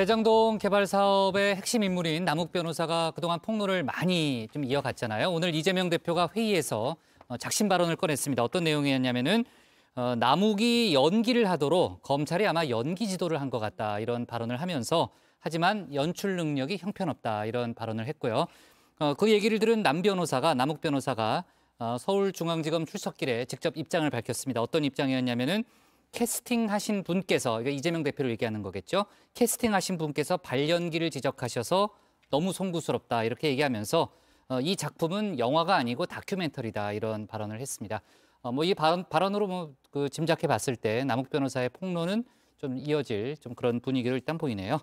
대장동 개발 사업의 핵심 인물인 남욱 변호사가 그동안 폭로를 많이 좀 이어갔잖아요. 오늘 이재명 대표가 회의에서 어, 작심 발언을 꺼냈습니다. 어떤 내용이었냐면은 어, 남욱이 연기를 하도록 검찰이 아마 연기 지도를 한 것 같다 이런 발언을 하면서 하지만 연출 능력이 형편없다 이런 발언을 했고요. 어, 그 얘기를 들은 남 변호사가 남욱 변호사가 어, 서울중앙지검 출석길에 직접 입장을 밝혔습니다. 어떤 입장이었냐면은 캐스팅하신 분께서 이재명 대표를 얘기하는 거겠죠. 캐스팅하신 분께서 발연기를 지적하셔서 너무 송구스럽다 이렇게 얘기하면서 어, 이 작품은 영화가 아니고 다큐멘터리다 이런 발언을 했습니다. 어, 뭐이 발언, 발언으로 뭐그 짐작해 봤을 때 남욱 변호사의 폭로는 좀 이어질 좀 그런 분위기로 일단 보이네요.